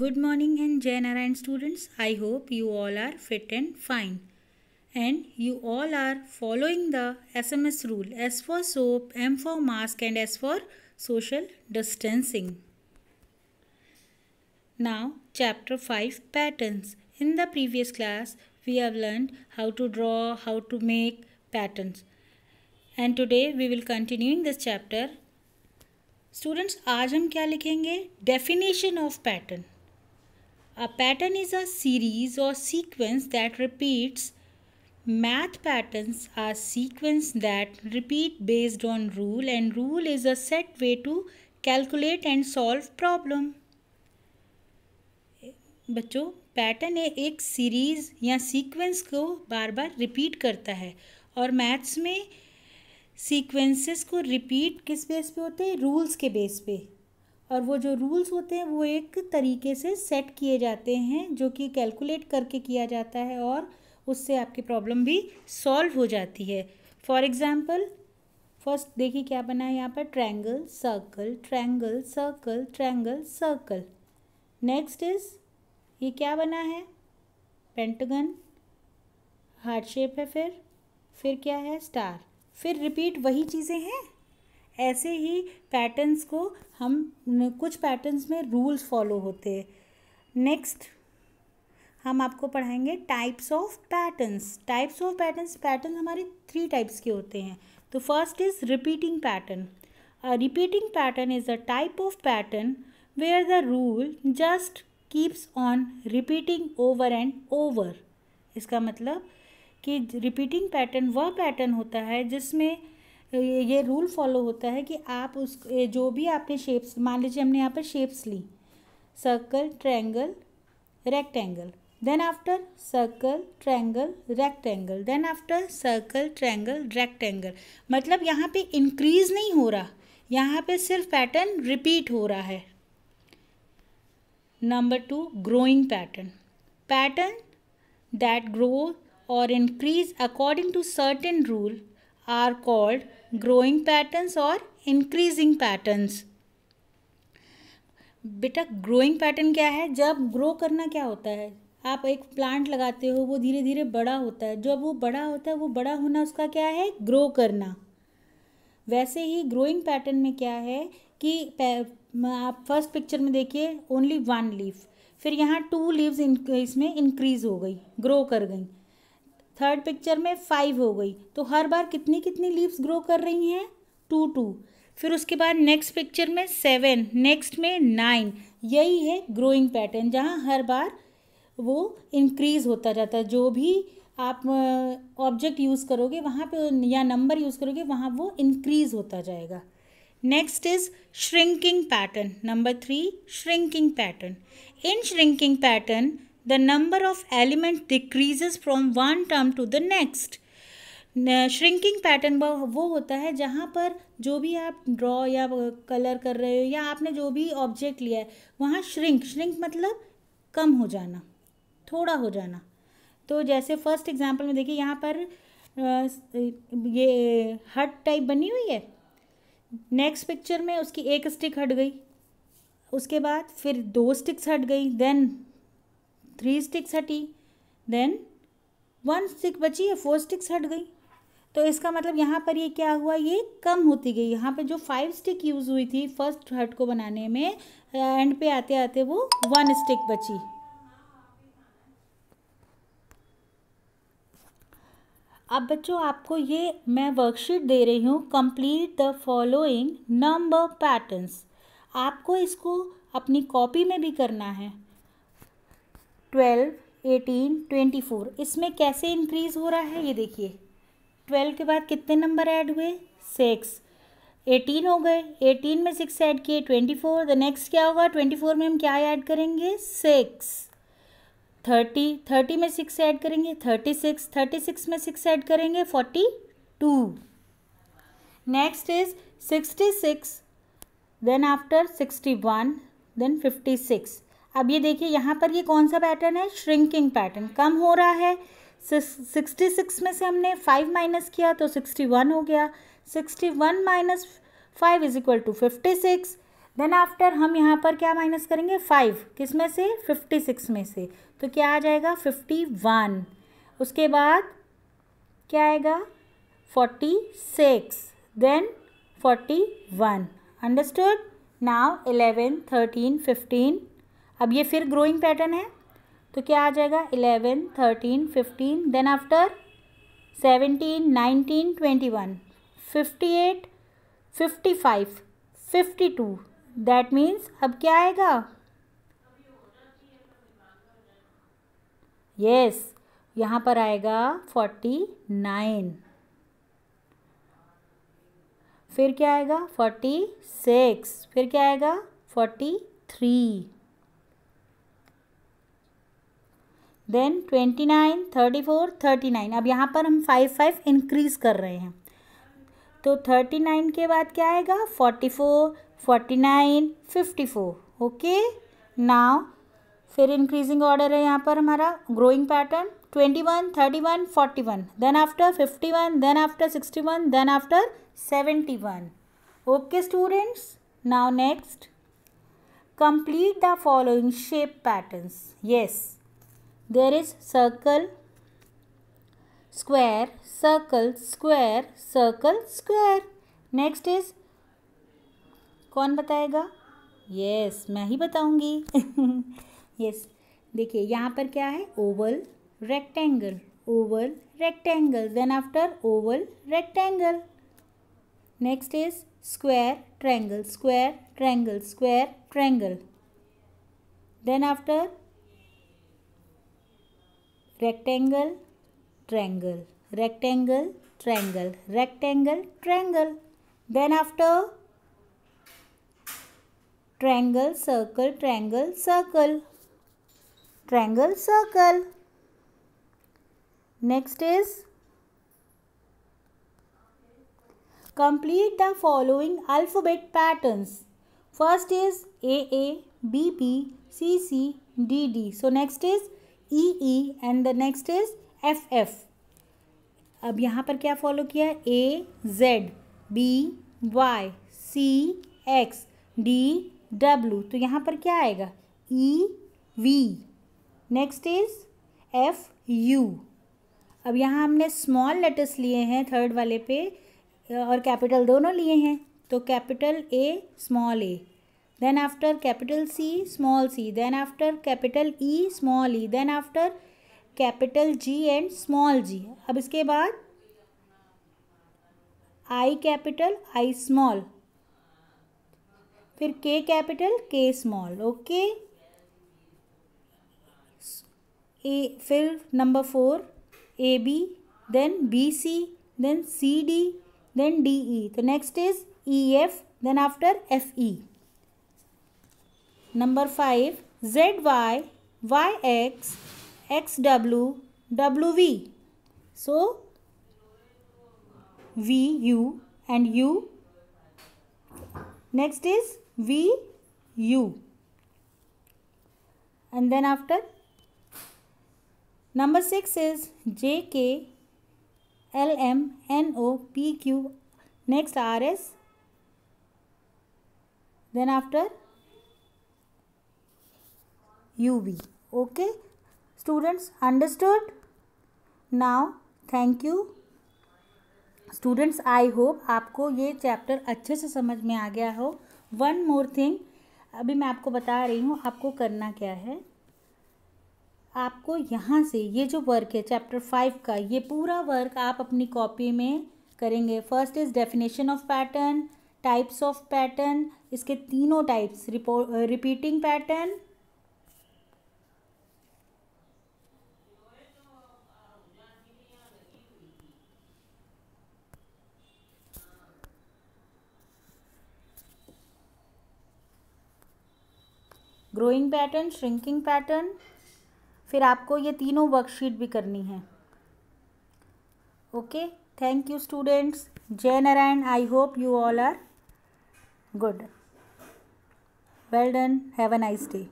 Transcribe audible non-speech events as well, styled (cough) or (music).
Good morning and Jai Narayan students. I hope you all are fit and fine. And you all are following the SMS rule S for soap, M for mask and S for social distancing. Now chapter 5 patterns. In the previous class we have learned how to draw, how to make patterns. And today we will continuing this chapter. Students, आज will क्या लिखेंगे? Definition of pattern. A pattern is a series or sequence that repeats. Math patterns are sequence that repeat based on rule and rule is a set way to calculate and solve problem. बच्चों pattern है एक series या sequence को बार बार repeat करता है और maths में sequences को रिपीट किस बेस पे होते हैं रूल्स के बेस पे और वो जो रूल्स होते हैं वो एक तरीके से सेट किए जाते हैं जो कि कैलकुलेट करके किया जाता है और उससे आपकी प्रॉब्लम भी सॉल्व हो जाती है फॉर एग्ज़ाम्पल फर्स्ट देखिए क्या बना है यहाँ पर triangle circle triangle circle triangle circle next is ये क्या बना है पेंटगन हार्ट शेप है फिर फिर क्या है स्टार फिर रिपीट वही चीज़ें हैं ऐसे ही पैटर्न्स को हम कुछ पैटर्न्स में रूल्स फॉलो होते हैं नेक्स्ट हम आपको पढ़ाएंगे types of patterns types of patterns pattern हमारे थ्री टाइप्स के होते हैं तो first is repeating pattern a repeating pattern is a type of pattern where the rule just keeps on repeating over and over इसका मतलब कि repeating pattern वह pattern होता है जिसमें ये रूल फॉलो होता है कि आप उस जो भी आपने शेप्स मान लीजिए हमने यहाँ पर शेप्स ली circle triangle rectangle then after circle triangle rectangle then after circle triangle rectangle मतलब यहाँ पे इंक्रीज नहीं हो रहा यहाँ पे सिर्फ पैटर्न रिपीट हो रहा है number two growing pattern pattern that grow और increase according to certain rule are called growing patterns or increasing patterns. बेटा ग्रोइंग पैटर्न क्या है जब ग्रो करना क्या होता है आप एक प्लांट लगाते हो वो धीरे धीरे बड़ा होता है जब वो बड़ा होता है वो बड़ा होना उसका क्या है ग्रो करना वैसे ही ग्रोइंग पैटर्न में क्या है कि आप फर्स्ट पिक्चर में देखिए ओनली वन लीफ फिर यहाँ टू लीव्स इसमें इंक्रीज़ हो गई ग्रो कर गई थर्ड पिक्चर में फाइव हो गई तो हर बार कितनी कितनी लीव्स ग्रो कर रही हैं टू टू फिर उसके बाद नेक्स्ट पिक्चर में सेवन नेक्स्ट में नाइन यही है ग्रोइंग पैटर्न जहाँ हर बार वो इंक्रीज़ होता जाता है जो भी आप ऑब्जेक्ट यूज़ करोगे वहाँ पे या नंबर यूज़ करोगे वहाँ वो इंक्रीज़ होता जाएगा next is shrinking pattern number three shrinking pattern in shrinking pattern the number of elements decreases from one term to the next shrinking pattern वो होता है जहाँ पर जो भी आप ड्रॉ या कलर कर रहे हो या आपने जो भी ऑब्जेक्ट लिया है वहाँ श्रिंक श्रिंक मतलब कम हो जाना थोड़ा हो जाना तो जैसे फर्स्ट एग्जांपल में देखिए यहाँ पर ये हट टाइप बनी हुई है नेक्स्ट पिक्चर में उसकी एक स्टिक हट गई उसके बाद फिर दो स्टिक्स हट गई देन थ्री स्टिक्स हटी देन वन स्टिक बची या फोर स्टिक्स हट गई तो इसका मतलब यहाँ पर ये क्या हुआ ये कम होती गई यहाँ पे जो फाइव स्टिक यूज़ हुई थी फर्स्ट हट को बनाने में एंड uh, पे आते आते वो वन स्टिक बची अब बच्चों आपको ये मैं वर्कशीट दे रही हूँ complete the following number patterns आपको इसको अपनी कॉपी में भी करना है ट्वेल्व एटीन ट्वेंटी फोर इसमें कैसे इंक्रीज़ हो रहा है ये देखिए ट्वेल्व के बाद कितने नंबर ऐड हुए सिक्स एटीन हो गए एटीन में सिक्स ऐड किए ट्वेंटी फोर द नेक्स्ट क्या होगा ट्वेंटी फोर में हम क्या ऐड करेंगे सिक्स थर्टी थर्टी में सिक्स ऐड करेंगे थर्टी सिक्स थर्टी सिक्स में सिक्स ऐड करेंगे forty two next is sixty six then after sixty one then fifty six अब ये देखिए यहाँ पर ये कौन सा पैटर्न है श्रिंकिंग पैटर्न कम हो रहा है सिक्सटी सिक्स में से हमने फाइव माइनस किया तो सिक्सटी वन हो गया sixty one minus five is equal to fifty six then after हम यहाँ पर क्या माइनस करेंगे फाइव किस में से फिफ्टी सिक्स में से तो क्या आ जाएगा फिफ्टी वन उसके बाद क्या आएगा forty six then forty one understood now eleven thirteen fifteen अब ये फिर ग्रोइंग पैटर्न है तो क्या आ जाएगा eleven thirteen fifteen then after seventeen nineteen twenty one fifty eight fifty five fifty two that means अब क्या आएगा यस yes, यहाँ पर आएगा फोर्टी नाइन फिर क्या आएगा फोर्टी सिक्स फिर क्या आएगा forty three then twenty nine thirty four thirty nine अब यहाँ पर हम फाइव फाइव इंक्रीज़ कर रहे हैं तो थर्टी नाइन के बाद क्या आएगा forty four forty nine fifty four okay now फिर इंक्रीजिंग ऑर्डर है यहाँ पर हमारा growing pattern twenty one thirty one forty one then after fifty one then after sixty one then after seventy one okay students now next complete the following shape patterns yes there is circle square circle square circle square next is कौन बताएगा yes yes, मैं ही बताऊंगी yes (laughs) yes, देखिए यहाँ पर क्या है oval rectangle oval rectangle then after oval rectangle next is square triangle square triangle square triangle then after rectangle triangle rectangle triangle rectangle triangle then after triangle circle triangle circle triangle circle next is complete the following alphabet patterns first is a a b b c c d d so next is E E and the next is F F अब यहाँ पर क्या follow किया A Z B Y C X D W तो यहाँ पर क्या आएगा E V next is F U अब यहाँ हमने स्मॉल लेटर्स लिए हैं थर्ड वाले पे और कैपिटल दोनों लिए हैं तो capital A small A then after capital C, small c, then after capital E, small e, then after capital G and small g. अब इसके बाद I capital, I small, फिर K capital, K small, okay? A, फिर number four, A B, then B C, then C D, then D E. The next is E F, then after F E. Number 5 ZY, YX, XW, WV. So V, U and U. Next is V, U. And then after number 6 is JK PQ. Next R, S. Then after UV. Okay, students understood? Now, thank you. Students I hope आपको ये chapter अच्छे से समझ में आ गया हो one more thing अभी मैं आपको बता रही हूँ आपको करना क्या है आपको यहाँ से ये जो वर्क है चैप्टर फाइव का ये पूरा वर्क आप अपनी कॉपी में करेंगे first is definition of pattern types of pattern इसके तीनों types repeating pattern growing pattern shrinking pattern फिर आपको ये तीनों वर्कशीट भी करनी है ओके थैंक यू स्टूडेंट्स जय Narayan I hope you all are good well done have a nice day